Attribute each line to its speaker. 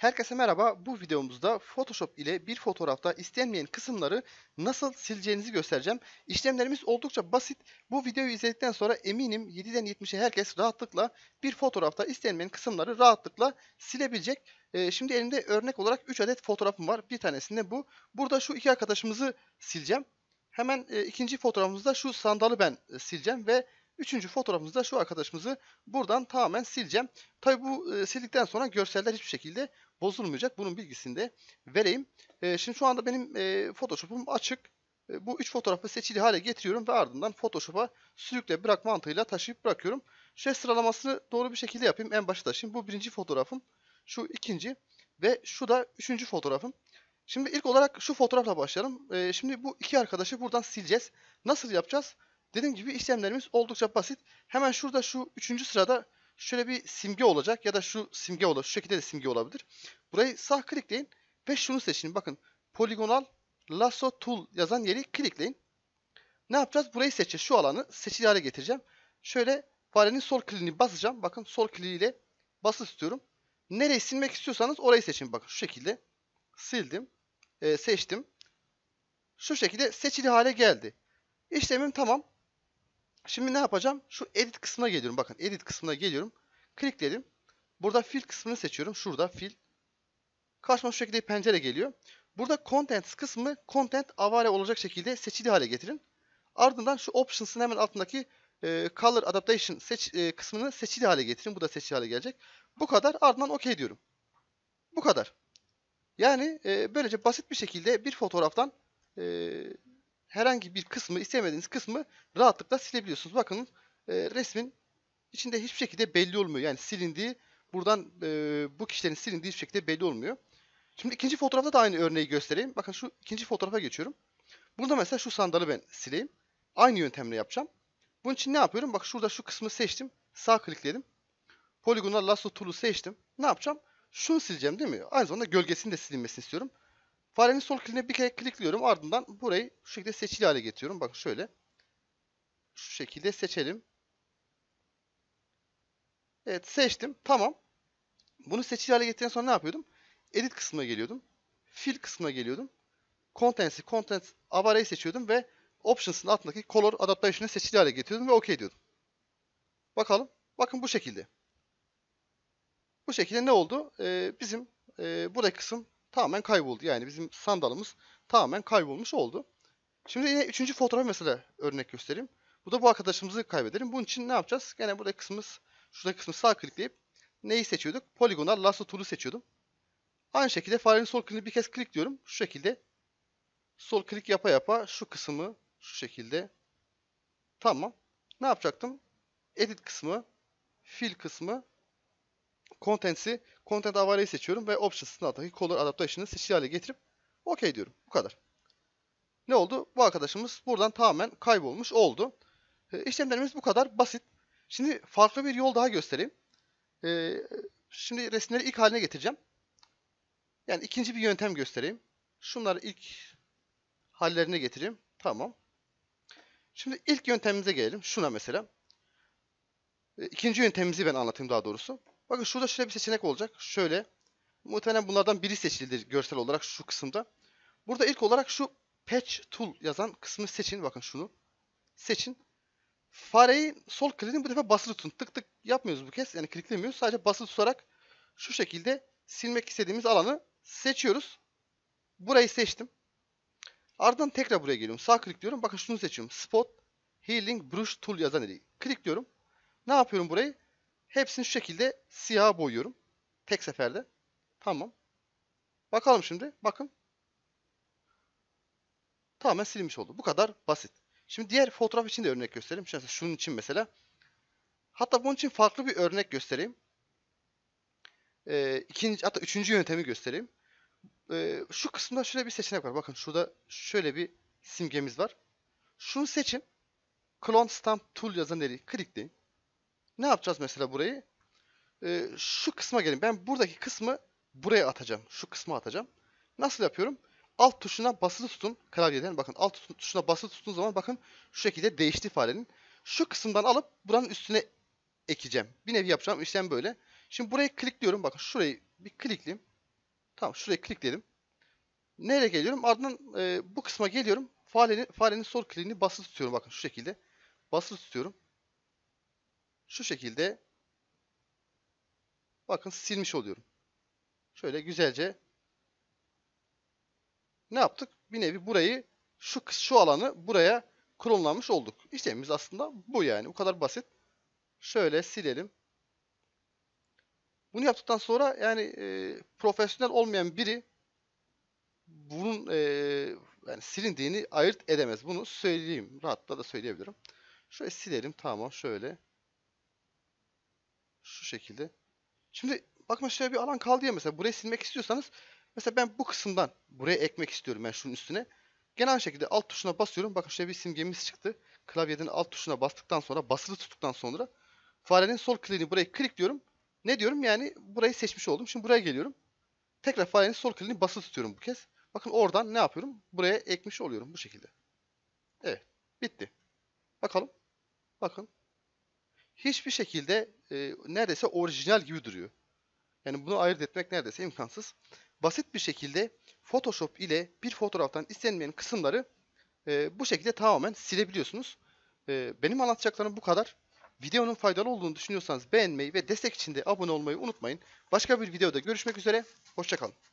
Speaker 1: Herkese merhaba. Bu videomuzda Photoshop ile bir fotoğrafta istenmeyen kısımları nasıl sileceğinizi göstereceğim. İşlemlerimiz oldukça basit. Bu videoyu izledikten sonra eminim 7'den 70'e herkes rahatlıkla bir fotoğrafta istenmeyen kısımları rahatlıkla silebilecek. Ee, şimdi elimde örnek olarak 3 adet fotoğrafım var. Bir tanesinde bu. Burada şu iki arkadaşımızı sileceğim. Hemen e, ikinci fotoğrafımızda şu sandalı ben e, sileceğim ve Üçüncü fotoğrafımızda şu arkadaşımızı buradan tamamen sileceğim. Tabi bu e, sildikten sonra görseller hiçbir şekilde bozulmayacak. Bunun bilgisini de vereyim. E, şimdi şu anda benim e, Photoshop'um açık. E, bu üç fotoğrafı seçili hale getiriyorum ve ardından Photoshop'a sürükle bırak mantığıyla taşıyıp bırakıyorum. Şöyle sıralamasını doğru bir şekilde yapayım. En başta taşıyayım. Bu birinci fotoğrafım. Şu ikinci ve şu da üçüncü fotoğrafım. Şimdi ilk olarak şu fotoğrafla başlayalım. Ee, şimdi bu iki arkadaşı buradan sileceğiz. Nasıl yapacağız? Dediğim gibi işlemlerimiz oldukça basit. Hemen şurada şu üçüncü sırada şöyle bir simge olacak ya da şu simge olur, Şu şekilde de simge olabilir. Burayı sağ klikleyin ve şunu seçin. Bakın poligonal lasso tool yazan yeri klikleyin. Ne yapacağız? Burayı seçeceğiz. Şu alanı seçili hale getireceğim. Şöyle farenin sol kliğini basacağım. Bakın sol kliğiyle basılı istiyorum. Nereyi silmek istiyorsanız orayı seçin. Bakın şu şekilde sildim. E, seçtim. Şu şekilde seçili hale geldi. İşlemim tamam. Şimdi ne yapacağım? Şu edit kısmına geliyorum. Bakın edit kısmına geliyorum. Klikledim. Burada fil kısmını seçiyorum. Şurada fil. Karşıma şu şekilde bir pencere geliyor. Burada content kısmı content avare olacak şekilde seçili hale getirin. Ardından şu options'ın hemen altındaki e, color adaptation seç, e, kısmını seçili hale getirin. Bu da seçili hale gelecek. Bu kadar. Ardından OK diyorum. Bu kadar. Yani e, böylece basit bir şekilde bir fotoğraftan e, herhangi bir kısmı, istemediğiniz kısmı rahatlıkla silebiliyorsunuz. Bakın e, resmin içinde hiçbir şekilde belli olmuyor. Yani silindiği, buradan e, bu kişilerin silindiği hiçbir şekilde belli olmuyor. Şimdi ikinci fotoğrafta da aynı örneği göstereyim. Bakın şu ikinci fotoğrafa geçiyorum. Burada mesela şu sandalı ben sileyim. Aynı yöntemle yapacağım. Bunun için ne yapıyorum? Bak şurada şu kısmı seçtim. Sağ klikledim. Poligonal lasso tool'u seçtim. Ne yapacağım? Şunu sileceğim değil mi? Aynı zamanda gölgesinin de silinmesini istiyorum. Farenin sol kliğine bir kere klikliyorum. Ardından burayı şu şekilde seçili hale getiriyorum. Bakın şöyle. Şu şekilde seçelim. Evet seçtim. Tamam. Bunu seçili hale getirdikten sonra ne yapıyordum? Edit kısmına geliyordum. Fill kısmına geliyordum. Contents'i, Contents, Avare'yi seçiyordum ve Options'ın altındaki Color Adaptation'ı seçili hale getiriyordum ve OK diyordum. Bakalım. Bakın bu şekilde. Bu şekilde ne oldu? Ee, bizim e, buradaki kısım tamamen kayboldu. Yani bizim sandalımız tamamen kaybolmuş oldu. Şimdi yine üçüncü fotoğraf mesela örnek göstereyim. Bu da bu arkadaşımızı kaybedelim. Bunun için ne yapacağız? Yine burada kısmımız, şurada kısmı sağ klikleyip neyi seçiyorduk? Poligonlar lasso tool'u seçiyordum. Aynı şekilde farenin sol klikini bir kez klikliyorum. Şu şekilde sol klik yapa yapa şu kısmı şu şekilde tamam. Ne yapacaktım? Edit kısmı, fill kısmı, contents'i Content avareyi seçiyorum ve Options'ın alttaki Color Adaptation'ı seçili hale getirip OK diyorum. Bu kadar. Ne oldu? Bu arkadaşımız buradan tamamen kaybolmuş oldu. E, işlemlerimiz bu kadar basit. Şimdi farklı bir yol daha göstereyim. E, şimdi resimleri ilk haline getireceğim. Yani ikinci bir yöntem göstereyim. Şunları ilk hallerine getireyim. Tamam. Şimdi ilk yöntemimize gelelim. Şuna mesela. E, ikinci yöntemimizi ben anlatayım daha doğrusu. Bakın şurada şöyle bir seçenek olacak. Şöyle. Muhtemelen bunlardan biri seçildi görsel olarak şu kısımda. Burada ilk olarak şu Patch Tool yazan kısmı seçin. Bakın şunu. Seçin. Fareyi sol kliğini bu defa basılı tutun. Tık tık yapmıyoruz bu kez. Yani kliklemiyoruz. Sadece basılı tutarak şu şekilde silmek istediğimiz alanı seçiyoruz. Burayı seçtim. Ardından tekrar buraya geliyorum. Sağ klikliyorum. Bakın şunu seçiyorum. Spot Healing Brush Tool yazan eli. Tıklıyorum. Ne yapıyorum burayı? Hepsini şu şekilde siyah boyuyorum. Tek seferde. Tamam. Bakalım şimdi. Bakın. Tamamen silinmiş oldu. Bu kadar basit. Şimdi diğer fotoğraf için de örnek göstereyim. Şimdi şunun için mesela. Hatta bunun için farklı bir örnek göstereyim. Ee, ikinci, hatta üçüncü yöntemi göstereyim. Ee, şu kısımda şöyle bir seçenek var. Bakın şurada şöyle bir simgemiz var. Şunu seçin. Clone Stamp Tool yazan yeri klikleyin. Ne yapacağız mesela burayı? Ee, şu kısma gelin. Ben buradaki kısmı buraya atacağım. Şu kısmı atacağım. Nasıl yapıyorum? Alt tuşuna basılı tutun. Klavyeden bakın alt tuşuna basılı tuttuğun zaman bakın şu şekilde değişti farenin. Şu kısımdan alıp buranın üstüne ekeceğim. Bir nevi yapacağım işlem böyle. Şimdi burayı klikliyorum. Bakın şurayı bir klikleyeyim. Tamam şurayı klikledim. Nereye geliyorum? Ardından e, bu kısma geliyorum. Farenin, farenin sol kliğini basılı tutuyorum. Bakın şu şekilde. Basılı tutuyorum şu şekilde bakın silmiş oluyorum. Şöyle güzelce ne yaptık? Bir nevi burayı şu şu alanı buraya klonlanmış olduk. İşlemimiz aslında bu yani. Bu kadar basit. Şöyle silelim. Bunu yaptıktan sonra yani e, profesyonel olmayan biri bunun e, yani silindiğini ayırt edemez. Bunu söyleyeyim. Rahatla da söyleyebilirim. Şöyle silelim. Tamam şöyle. Şu şekilde. Şimdi bakın şöyle bir alan kaldı ya mesela. Burayı silmek istiyorsanız mesela ben bu kısımdan buraya ekmek istiyorum ben şunun üstüne. Genel şekilde alt tuşuna basıyorum. Bakın şöyle bir simgemiz çıktı. Klavyenin alt tuşuna bastıktan sonra basılı tuttuktan sonra farenin sol kliğini buraya klik diyorum. Ne diyorum yani burayı seçmiş oldum. Şimdi buraya geliyorum. Tekrar farenin sol kliğini basılı tutuyorum bu kez. Bakın oradan ne yapıyorum? Buraya ekmiş oluyorum bu şekilde. Evet. Bitti. Bakalım. Bakın hiçbir şekilde e, neredeyse orijinal gibi duruyor. Yani bunu ayırt etmek neredeyse imkansız. Basit bir şekilde Photoshop ile bir fotoğraftan istenmeyen kısımları e, bu şekilde tamamen silebiliyorsunuz. E, benim anlatacaklarım bu kadar. Videonun faydalı olduğunu düşünüyorsanız beğenmeyi ve destek için de abone olmayı unutmayın. Başka bir videoda görüşmek üzere. Hoşçakalın.